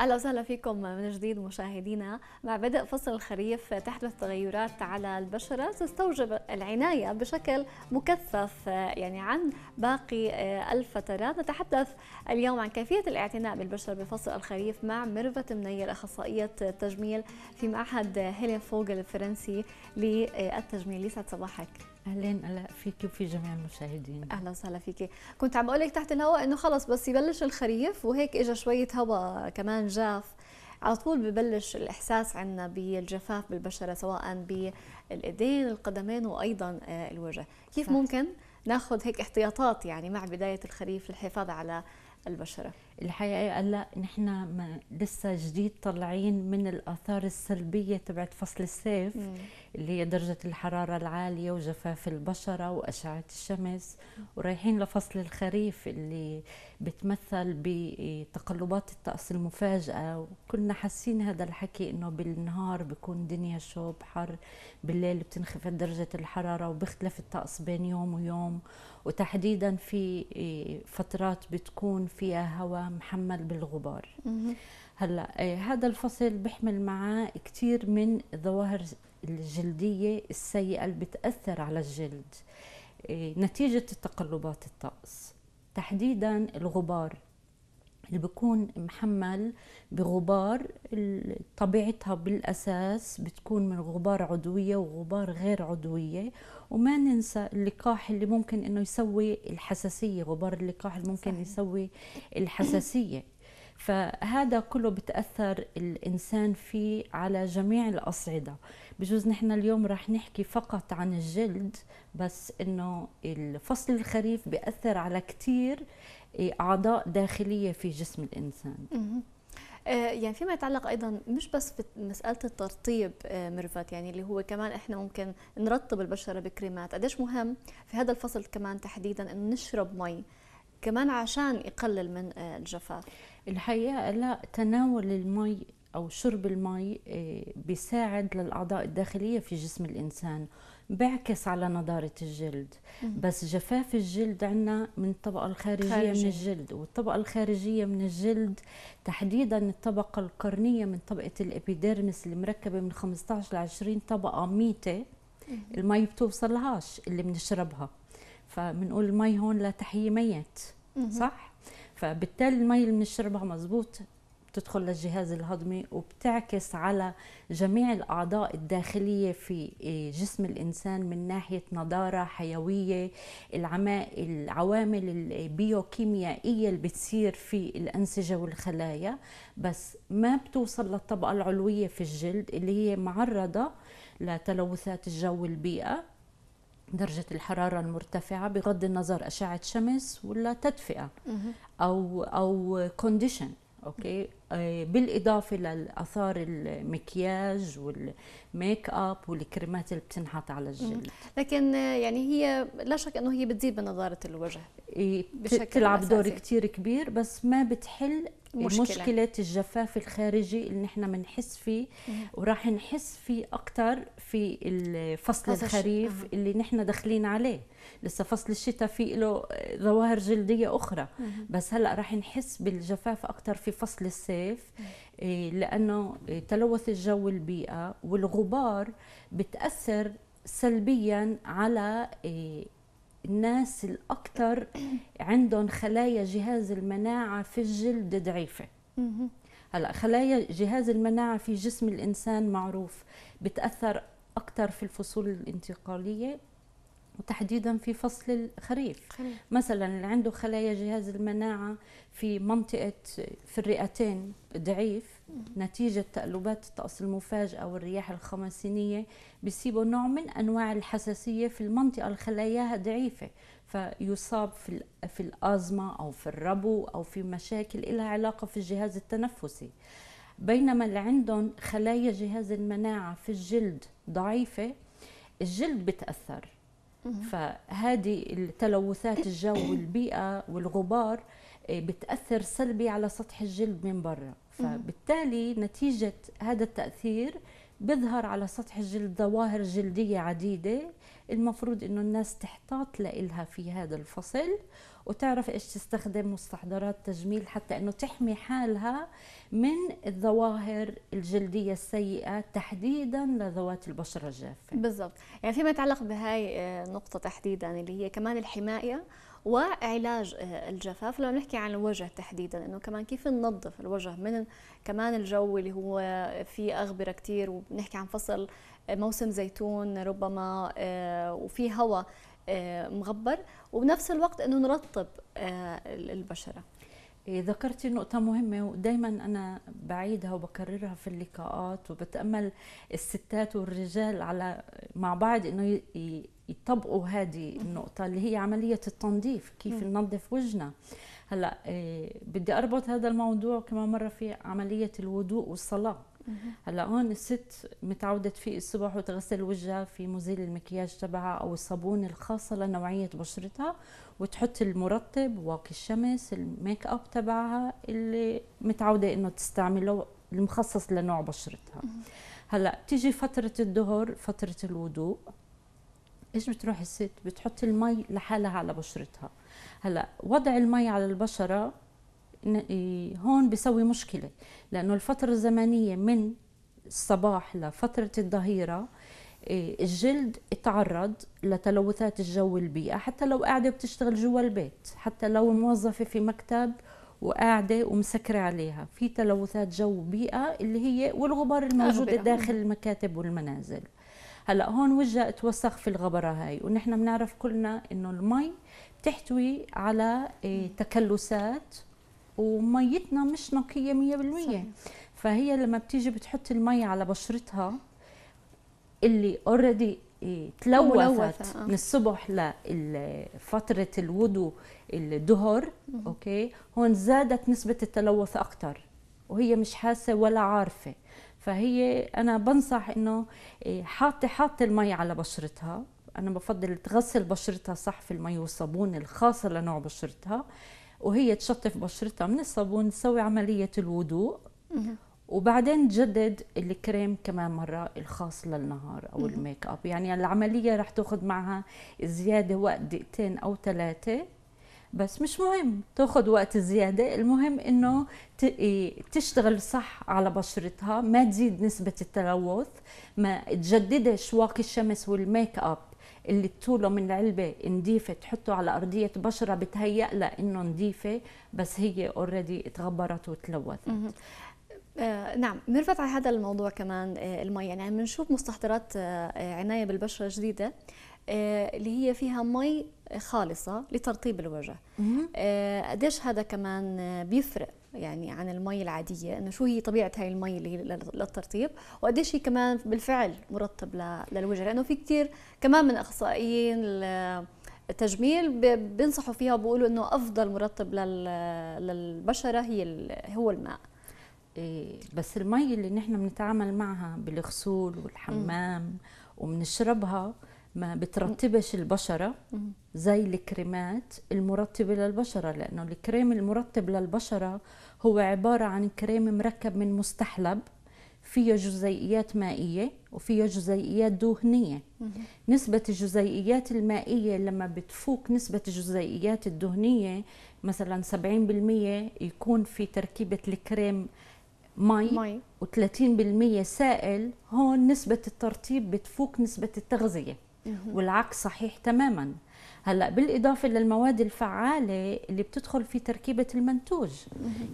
اهلا وسهلا فيكم من جديد مشاهدينا مع بدء فصل الخريف تحدث تغيرات على البشره تستوجب العنايه بشكل مكثف يعني عن باقي آه، الفترات نتحدث اليوم عن كيفيه الاعتناء بالبشره بفصل الخريف مع ميرفت منير اخصائيه التجميل في معهد هيلين فوغل الفرنسي للتجميل يسعد صباحك اهلين الاء فيكي وفي جميع المشاهدين اهلا وسهلا فيكي كنت عم اقول لك تحت الهواء انه خلص بس يبلش الخريف وهيك اجى شويه هواء كمان جاف على طول ببلش الاحساس عندنا بالجفاف بالبشره سواء بالايدين القدمين وايضا آه، الوجه كيف صح. ممكن ناخذ هيك احتياطات يعني مع بدايه الخريف للحفاظ على البشره الحقيقه إيه؟ قال لا نحن لسه جديد طالعين من الاثار السلبيه تبعت فصل الصيف مم. اللي هي درجه الحراره العاليه وجفاف البشره واشعه الشمس مم. ورايحين لفصل الخريف اللي بتمثل بتقلبات الطقس المفاجئه وكنا حاسين هذا الحكي انه بالنهار بكون دنيا شوب حر بالليل بتنخفض درجه الحراره وبيختلف الطقس بين يوم ويوم وتحديدا في إيه، فترات بتكون فيها هواء محمل بالغبار هلا إيه، هذا الفصل بحمل معاه كثير من الظواهر الجلديه السيئه اللي بتاثر على الجلد إيه، نتيجه تقلبات الطقس تحديدا الغبار اللي بيكون محمل بغبار طبيعتها بالأساس بتكون من غبار عضوية وغبار غير عضوية وما ننسى اللقاح اللي ممكن انه يسوي الحساسية غبار اللقاح اللي ممكن صحيح. يسوي الحساسية فهذا كله بتاثر الانسان فيه على جميع الاصعده بجوز نحن اليوم رح نحكي فقط عن الجلد بس انه الفصل الخريف بياثر على كثير اعضاء داخليه في جسم الانسان آه، يعني فيما يتعلق ايضا مش بس في مساله الترطيب آه، ميرفت يعني اللي هو كمان احنا ممكن نرطب البشره بكريمات قديش مهم في هذا الفصل كمان تحديدا انه نشرب مي كمان عشان يقلل من آه، الجفاف الحقيقة لا تناول المي أو شرب المي آه، بيساعد للأعضاء الداخلية في جسم الإنسان بعكس على نضارة الجلد بس جفاف الجلد عندنا من الطبقة الخارجية خارجي. من الجلد والطبقة الخارجية من الجلد تحديدا الطبقة القرنية من طبقة الإبيديرمس اللي مركبة من 15 ل 20 طبقة ميتة المي بتوصلهاش اللي بنشربها فبنقول المي هون لا تحيي ميت صح؟ فبالتالي المي اللي بنشربها مزبوط بتدخل للجهاز الهضمي وبتعكس على جميع الأعضاء الداخلية في إيه، جسم الإنسان من ناحية نضارة حيوية العوامل البيوكيميائية اللي بتصير في الأنسجة والخلايا بس ما بتوصل للطبقة العلوية في الجلد اللي هي معرضة لتلوثات الجو والبيئة درجة الحرارة المرتفعة بغض النظر أشعة شمس ولا تدفئة أو أو كونديشن اوكي آه، بالاضافه للاثار المكياج والميك اب والكريمات اللي بتنحط على الجلد لكن آه، يعني هي لا شك انه هي بتزيد من الوجه تلعب دور كتير كبير بس ما بتحل مشكلة. مشكلة الجفاف الخارجي اللي نحن بنحس فيه وراح نحس فيه أكثر في الفصل الخريف أه. اللي نحن داخلين عليه لسه فصل الشتاء في له ظواهر جلدية أخرى مه. بس هلأ راح نحس بالجفاف أكثر في فصل الصيف لأنه تلوث الجو البيئة والغبار بتأثر سلبيا على الناس الأكثر عندهم خلايا جهاز المناعة في الجلد ضعيفة هلا خلايا جهاز المناعة في جسم الإنسان معروف بتأثر أكثر في الفصول الانتقالية وتحديدا في فصل الخريف خليف. مثلا اللي عنده خلايا جهاز المناعة في منطقة في الرئتين ضعيف نتيجة تقلبات الطقس المفاجئة والرياح الخمسينية بيصيبوا نوع من أنواع الحساسية في المنطقة الخلاياها ضعيفة فيصاب في في الأزمة أو في الربو أو في مشاكل لها علاقة في الجهاز التنفسي بينما اللي عندهم خلايا جهاز المناعة في الجلد ضعيفة الجلد بتأثر فهذه التلوثات الجو والبيئه والغبار آه، بتاثر سلبي على سطح الجلد من برا فبالتالي نتيجه هذا التاثير بيظهر على سطح الجلد ظواهر جلدية عديدة المفروض انه الناس تحتاط لإلها في هذا الفصل وتعرف ايش تستخدم مستحضرات تجميل حتى انه تحمي حالها من الظواهر الجلديه السيئه تحديدا لذوات البشره الجافه بالضبط يعني فيما يتعلق بهاي النقطه آه، تحديدا اللي هي كمان الحمايه وعلاج آه، الجفاف لما نحكي عن الوجه تحديدا انه كمان كيف ننظف الوجه من كمان الجو اللي هو فيه اغبره كثير وبنحكي عن فصل آه، موسم زيتون ربما آه، وفي هواء مغبر وبنفس الوقت انه نرطب البشره إيه، ذكرت نقطة مهمة ودائما أنا بعيدها وبكررها في اللقاءات وبتأمل الستات والرجال على مع بعض إنه يطبقوا هذه النقطه اللي هي عمليه التنظيف كيف ننظف وجهنا هلا آه، بدي اربط هذا الموضوع كمان مره في عمليه الوضوء والصلاه هلا هون الست متعوده تفيق الصبح وتغسل وجهها في مزيل المكياج تبعها او الصابون الخاصه لنوعيه بشرتها وتحط المرطب واقي الشمس الميك اب تبعها اللي متعوده انه تستعمله المخصص لنوع بشرتها هلا تيجي فتره الظهر فتره الوضوء ايش بتروح الست بتحط المي لحالها على بشرتها هلا وضع المي على البشره هون بسوي مشكله لانه الفتره الزمنيه من الصباح لفتره الظهيره الجلد اتعرض لتلوثات الجو البيئة حتى لو قاعدة بتشتغل جوا البيت حتى لو موظفة في مكتب وقاعدة ومسكرة عليها في تلوثات جو بيئة اللي هي والغبار الموجود آه، داخل المكاتب والمنازل هلا هون وجهها توسخ في الغبره هاي ونحن بنعرف كلنا انه المي بتحتوي على إيه، تكلسات وميتنا مش نقيه 100% صحيح. فهي لما بتيجي بتحط المي على بشرتها اللي اوريدي تلوثت آه. من الصبح لفترة الودو الظهر اوكي هون زادت نسبة التلوث اكثر وهي مش حاسة ولا عارفة فهي انا بنصح انه إيه، حاطه حاطه المي على بشرتها انا بفضل تغسل بشرتها صح في المي والصابون الخاصه لنوع بشرتها وهي تشطف بشرتها من الصابون تسوي عمليه الوضوء وبعدين تجدد الكريم كمان مرة الخاص للنهار أو الميك اب يعني العملية رح تاخذ معها زيادة وقت دقيقتين أو ثلاثة بس مش مهم تاخذ وقت زياده المهم انه إيه، تشتغل صح على بشرتها ما تزيد نسبه التلوث ما تجددش واقي الشمس والميك اب اللي تطوله من العلبه نظيفه تحطه على ارضيه بشره بتهيأ لها انه نظيفه بس هي اوريدي اتغبرت وتلوثت آه نعم بنرفع على هذا الموضوع كمان آه المي يعني بنشوف مستحضرات آه،, آه عنايه بالبشره جديده آه، اللي هي فيها مي خالصة لترطيب الوجه آه، قديش هذا كمان بيفرق يعني عن المي العادية انه شو هي طبيعة هاي المي اللي للترطيب وقديش هي كمان بالفعل مرطب للوجه لانه في كثير كمان من اخصائيين التجميل بينصحوا فيها وبقولوا انه افضل مرطب للبشرة هي هو الماء إيه، بس المي اللي نحن بنتعامل معها بالغسول والحمام وبنشربها ما بترطبش البشرة زي الكريمات المرطبة للبشرة لأنه الكريم المرطب للبشرة هو عبارة عن كريم مركب من مستحلب فيه جزيئيات مائية وفيه جزيئيات دهنية نسبة الجزيئيات المائية لما بتفوق نسبة الجزيئيات الدهنية مثلا 70% يكون في تركيبة الكريم مي, مي. و30% سائل هون نسبة الترطيب بتفوق نسبة التغذية والعكس صحيح تماما هلا بالاضافه للمواد الفعاله اللي بتدخل في تركيبه المنتوج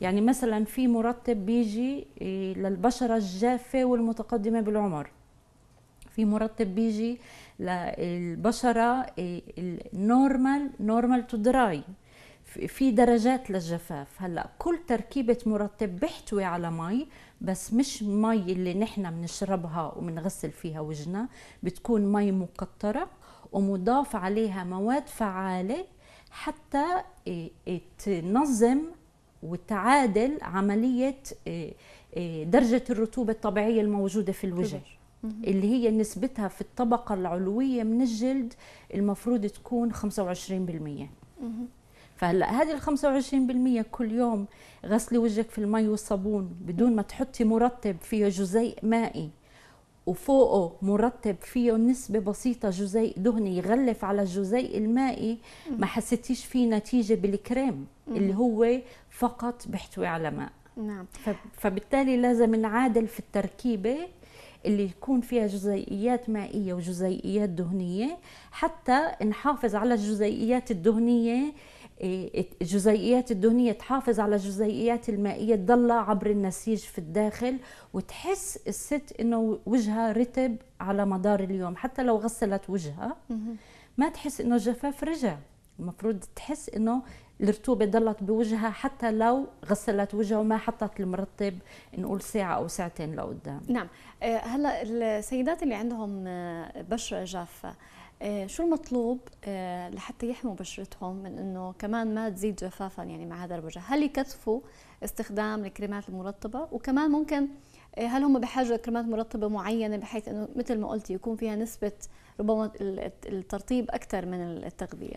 يعني مثلا في مرطب بيجي إيه، للبشره الجافه والمتقدمه بالعمر في مرطب بيجي للبشره إيه، النورمال نورمال تو دراي في درجات للجفاف هلا كل تركيبه مرطب بيحتوي على مي بس مش مي اللي نحن بنشربها وبنغسل فيها وجهنا بتكون مي مقطرة ومضاف عليها مواد فعاله حتى إيه، إيه، تنظم وتعادل عمليه إيه، درجه الرطوبه الطبيعيه الموجوده في الوجه اللي هي نسبتها في الطبقه العلويه من الجلد المفروض تكون 25% فهلا هذه ال 25% كل يوم غسلي وجهك في المي والصابون بدون ما تحطي مرطب فيه جزيء مائي وفوقه مرطب فيه نسبة بسيطة جزيء دهني يغلف على الجزيء المائي ما حسيتيش فيه نتيجة بالكريم اللي هو فقط بيحتوي على ماء نعم فبالتالي لازم نعادل في التركيبة اللي يكون فيها جزيئيات مائية وجزيئيات دهنية حتى نحافظ على الجزيئيات الدهنية إيه، جزيئيات الدهنيه تحافظ على الجزيئيات المائيه تضلها عبر النسيج في الداخل وتحس الست انه وجهها رتب على مدار اليوم حتى لو غسلت وجهها ما تحس انه الجفاف رجع المفروض تحس انه الرطوبة ضلت بوجهها حتى لو غسلت وجهها وما حطت المرطب نقول ساعة أو ساعتين لقدام نعم آه، هلا السيدات اللي عندهم آه، بشرة جافة آه، شو المطلوب آه، لحتى يحموا بشرتهم من انه كمان ما تزيد جفافا يعني مع هذا الوجه هل يكثفوا استخدام الكريمات المرطبه وكمان ممكن آه، هل هم بحاجه لكريمات مرطبه معينه بحيث انه مثل ما قلتي يكون فيها نسبه ربما الترطيب اكثر من التغذيه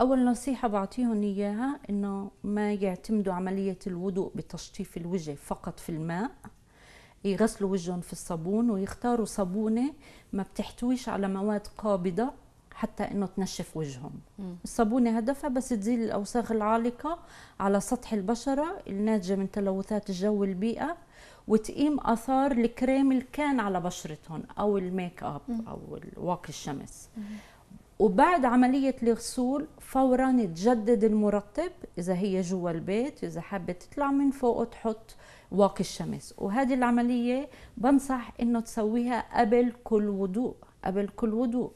اول نصيحه بعطيهم اياها انه ما يعتمدوا عمليه الوضوء بتشطيف الوجه فقط في الماء يغسلوا وجههم في الصابون ويختاروا صابونه ما بتحتويش على مواد قابضه حتى انه تنشف وجههم الصابونه هدفها بس تزيل الاوساخ العالقه على سطح البشره الناتجه من تلوثات الجو والبيئه وتقيم اثار الكريم اللي كان على بشرتهم او الميك اب او الواقي الشمس وبعد عملية الغسول فورا تجدد المرطب إذا هي جوا البيت إذا حابة تطلع من فوق تحط واقي الشمس وهذه العملية بنصح انه تسويها قبل كل وضوء قبل كل وضوء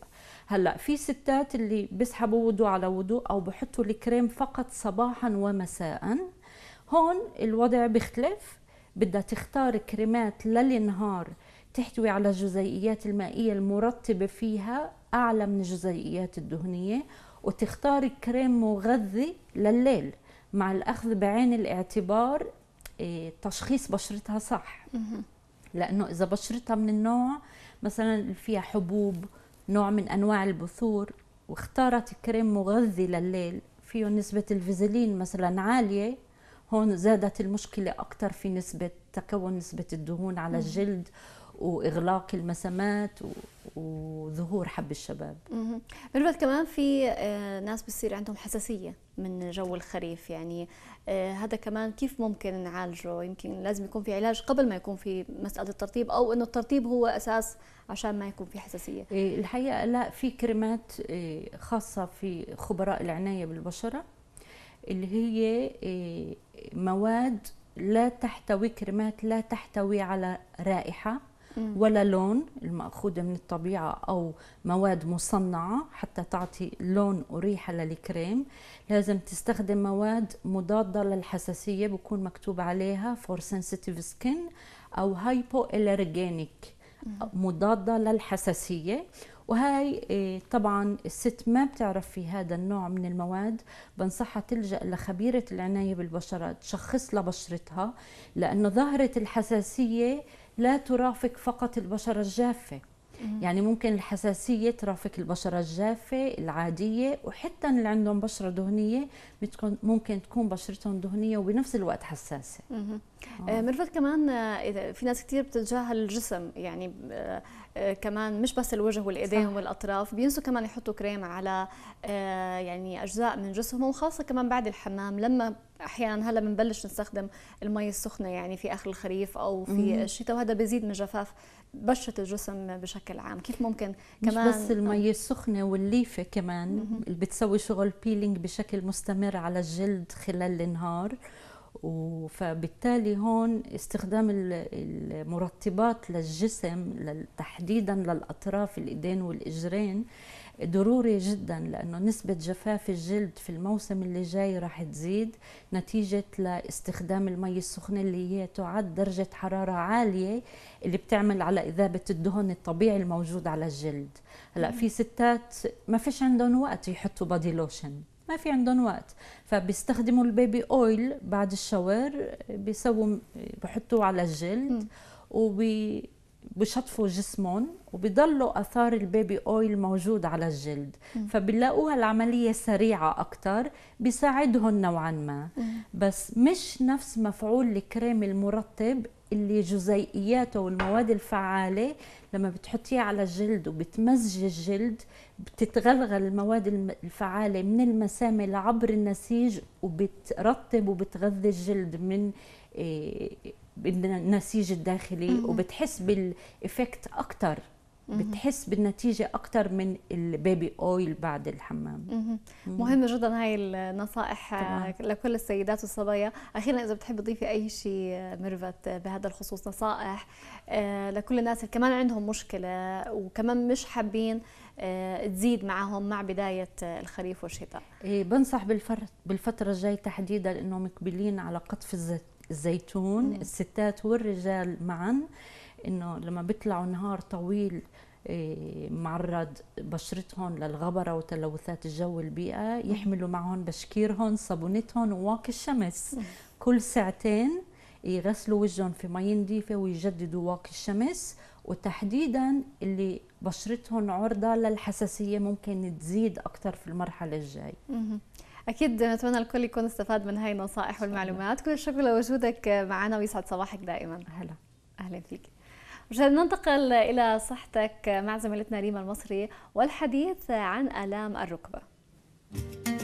هلا في ستات اللي بيسحبوا وضوء على وضوء او بحطوا الكريم فقط صباحا ومساء هون الوضع بيختلف بدها تختار كريمات للنهار تحتوي على الجزيئيات المائية المرطبة فيها أعلى من الجزيئيات الدهنية وتختار كريم مغذي لليل مع الأخذ بعين الاعتبار إيه، تشخيص بشرتها صح لانه اذا بشرتها من النوع مثلا فيها حبوب نوع من انواع البثور واختارت كريم مغذي لليل فيه نسبة الفيزلين مثلا عالية هون زادت المشكلة أكثر في نسبة تكون نسبة الدهون على الجلد وإغلاق المسامات و... وظهور حب الشباب بنبت كمان في آه، ناس بصير عندهم حساسية من جو الخريف يعني آه، هذا كمان كيف ممكن نعالجه يمكن لازم يكون في علاج قبل ما يكون في مسألة الترطيب أو أنه الترطيب هو أساس عشان ما يكون في حساسية إيه، الحقيقة لا في كريمات إيه، خاصة في خبراء العناية بالبشرة اللي هي إيه، مواد لا تحتوي كريمات لا تحتوي على رائحة ولا لون المأخوذة من الطبيعة أو مواد مصنعة حتى تعطي لون وريحة للكريم لازم تستخدم مواد مضادة للحساسية بكون مكتوب عليها for sensitive skin أو hypoallergenic مضادة للحساسية وهي إيه، طبعا الست ما بتعرف في هذا النوع من المواد بنصحها تلجا لخبيره العنايه بالبشره تشخص لبشرتها لانه ظاهره الحساسيه لا ترافق فقط البشرة الجافة يعني ممكن الحساسية ترافق البشرة الجافة العادية وحتى اللي عندهم بشرة دهنية ممكن تكون بشرتهم دهنية وبنفس الوقت حساسة آه. آه، مرفت كمان آه، في ناس كثير بتتجاهل الجسم يعني آه، كمان مش بس الوجه والايدين صح. والاطراف بينسوا كمان يحطوا كريم على آه، يعني اجزاء من جسمهم وخاصه كمان بعد الحمام لما احيانا هلا بنبلش نستخدم المي السخنه يعني في اخر الخريف او في الشتاء وهذا بيزيد من جفاف بشره الجسم بشكل عام كيف ممكن كمان مش بس المي آه. السخنه والليفه كمان اللي بتسوي شغل بيلينج بشكل مستمر على الجلد خلال النهار فبالتالي هون استخدام المرطبات للجسم تحديدا للاطراف الايدين والاجرين ضروري جدا لانه نسبه جفاف الجلد في الموسم اللي جاي راح تزيد نتيجه لاستخدام المي السخنه اللي هي تعد درجه حراره عاليه اللي بتعمل على اذابه الدهن الطبيعي الموجود على الجلد هلا في ستات ما فيش عندهم وقت يحطوا بادي لوشن ما في عندهم وقت فبيستخدموا البيبي اويل بعد الشاور بيسووا بحطوه على الجلد وبي بشطفوا جسمهم وبيضلوا اثار البيبي اويل موجود على الجلد فبيلاقوها العمليه سريعه اكثر بيساعدهم نوعا ما بس مش نفس مفعول الكريم المرطب اللي جزيئياته والمواد الفعالة لما بتحطيها على الجلد وبتمزج الجلد بتتغلغل المواد الفعالة من المسامة عبر النسيج وبترطب وبتغذي الجلد من آه، النسيج الداخلي وبتحس بالإفكت أكتر بتحس بالنتيجه اكثر من البيبي اويل بعد الحمام مهم جدا هاي النصائح طبعا. لكل السيدات والصبايا اخيرا اذا بتحبي تضيفي اي شيء ميرفت بهذا الخصوص نصائح آه، لكل الناس اللي كمان عندهم مشكله وكمان مش حابين آه، تزيد معهم مع بداية آه، الخريف والشتاء إيه، بنصح بالفترة الجاية تحديدا أنهم مقبلين على قطف الزيتون الستات والرجال معا انه لما بيطلعوا نهار طويل إيه، معرض بشرتهم للغبره وتلوثات الجو والبيئه يحملوا معهم بشكيرهم صابونتهم وواقي الشمس كل ساعتين يغسلوا وجههم في مي نظيفه ويجددوا واقي الشمس وتحديدا اللي بشرتهم عرضه للحساسيه ممكن تزيد اكثر في المرحله الجايه اكيد نتمنى الكل يكون استفاد من هاي النصائح والمعلومات كل الشكر لوجودك معنا ويسعد صباحك دائما هلا اهلا فيك مش ننتقل إلى صحتك مع زميلتنا ريما المصري والحديث عن آلام الركبة.